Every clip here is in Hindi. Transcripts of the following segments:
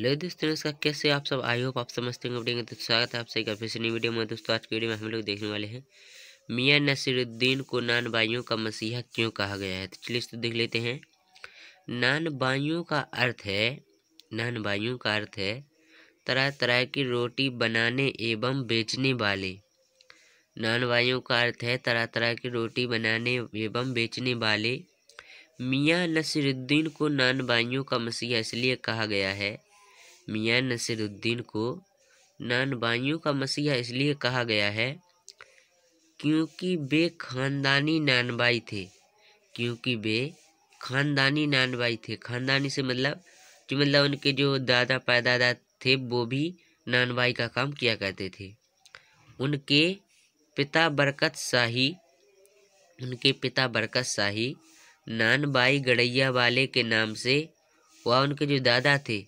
हेलो दोस्तों नमस्कार कैसे आप सब आई होप आप समझते होंगे तो स्वागत है आप सभी का फिर से नई वीडियो में दोस्तों आज की वीडियो में हम लोग देखने वाले हैं मियाँ नसीरुद्दीन को नान बाइयों का मसीहा क्यों कहा गया है तो चलिए तो देख लेते हैं नान बाइयों का अर्थ है नान बाइयों का अर्थ है तरह तरह की रोटी बनाने एवं बेचने वाले नान बाइयों का अर्थ है तरह तरह की रोटी बनाने एवं बेचने वाले मियाँ नसीरुद्दीन को नान बाइयों का मसीहा इसलिए कहा गया है मियाँ नसीरुद्दीन को नानबाइयों का मसीहा इसलिए कहा गया है क्योंकि वे खानदानी नानबाई थे क्योंकि वे खानदानी नानबाई थे खानदानी से मतलब जो मतलब उनके जो दादा पैदादा थे वो भी नानबाई का काम किया करते थे उनके पिता बरकत शाही उनके पिता बरकत शाही नानबाई गड़ैया वाले के नाम से व उनके जो दादा थे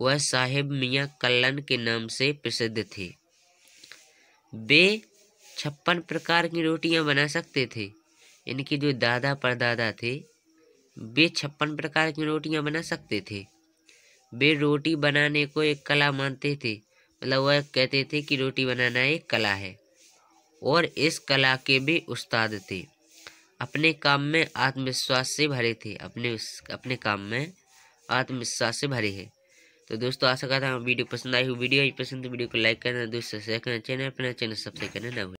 वह साहिब मियाँ कल्लन के नाम से प्रसिद्ध थे वे छप्पन प्रकार की रोटियां बना सकते थे इनके जो दादा परदादा थे वे छप्पन प्रकार की रोटियां बना सकते थे वे रोटी बनाने को एक कला मानते थे मतलब वह कहते थे कि रोटी बनाना एक कला है और इस कला के भी उस्ताद थे अपने काम में आत्मविश्वास से भरे थे अपने उस अपने काम में आत्मविश्वास से भरे हैं तो दोस्तों आशा करता हूँ वीडियो पसंद आई हो वीडियो पसंद तो वीडियो को लाइक करना दोस्तों शेयर करना चैनल अपना तो चैनल सब्सक्राइब करना ना